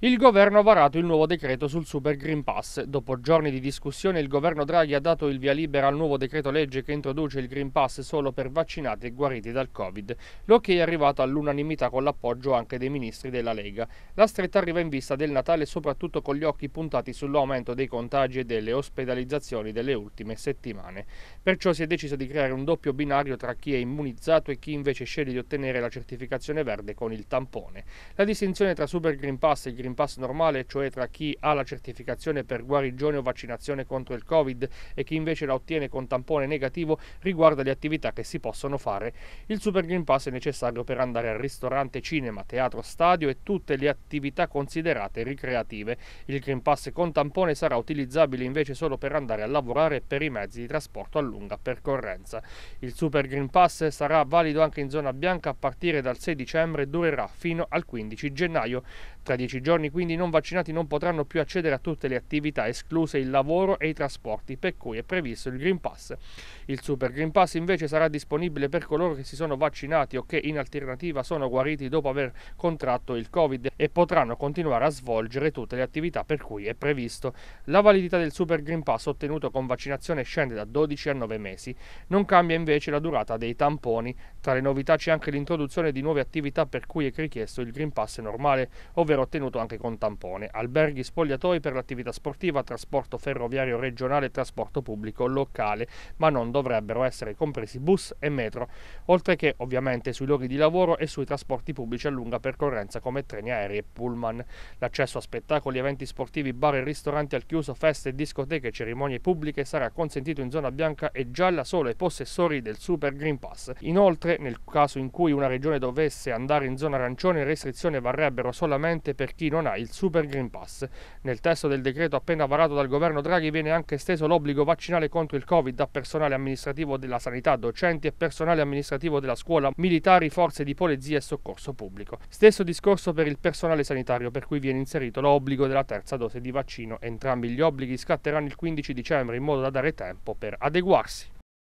Il governo ha varato il nuovo decreto sul Super Green Pass. Dopo giorni di discussione il governo Draghi ha dato il via libera al nuovo decreto legge che introduce il Green Pass solo per vaccinati e guariti dal Covid. L'ok è arrivato all'unanimità con l'appoggio anche dei ministri della Lega. La stretta arriva in vista del Natale soprattutto con gli occhi puntati sull'aumento dei contagi e delle ospedalizzazioni delle ultime settimane. Perciò si è deciso di creare un doppio binario tra chi è immunizzato e chi invece sceglie di ottenere la certificazione verde con il tampone. La distinzione tra Super Green Pass e Green Green Pass normale, cioè tra chi ha la certificazione per guarigione o vaccinazione contro il Covid e chi invece la ottiene con tampone negativo, riguarda le attività che si possono fare. Il Super Green Pass è necessario per andare al ristorante, cinema, teatro, stadio e tutte le attività considerate ricreative. Il Green Pass con tampone sarà utilizzabile invece solo per andare a lavorare e per i mezzi di trasporto a lunga percorrenza. Il Super Green Pass sarà valido anche in zona bianca a partire dal 6 dicembre e durerà fino al 15 gennaio. Tra 10 giorni giorni, quindi i non vaccinati non potranno più accedere a tutte le attività, escluse il lavoro e i trasporti, per cui è previsto il Green Pass. Il Super Green Pass invece sarà disponibile per coloro che si sono vaccinati o che in alternativa sono guariti dopo aver contratto il Covid e potranno continuare a svolgere tutte le attività per cui è previsto. La validità del Super Green Pass ottenuto con vaccinazione scende da 12 a 9 mesi. Non cambia invece la durata dei tamponi. Tra le novità c'è anche l'introduzione di nuove attività per cui è richiesto il Green Pass normale, ovvero ottenuto anche con tampone. Alberghi spogliatoi per l'attività sportiva, trasporto ferroviario regionale e trasporto pubblico locale, ma non dovrebbero essere compresi bus e metro, oltre che ovviamente sui luoghi di lavoro e sui trasporti pubblici a lunga percorrenza come treni aerei e pullman. L'accesso a spettacoli, eventi sportivi, bar e ristoranti al chiuso, feste, discoteche e cerimonie pubbliche sarà consentito in zona bianca e gialla solo ai possessori del Super Green Pass. Inoltre, nel caso in cui una regione dovesse andare in zona arancione, restrizioni varrebbero solamente per chi non non ha il Super Green Pass. Nel testo del decreto appena varato dal governo Draghi viene anche esteso l'obbligo vaccinale contro il Covid a personale amministrativo della sanità, docenti e personale amministrativo della scuola, militari, forze di polizia e soccorso pubblico. Stesso discorso per il personale sanitario per cui viene inserito l'obbligo della terza dose di vaccino. Entrambi gli obblighi scatteranno il 15 dicembre in modo da dare tempo per adeguarsi.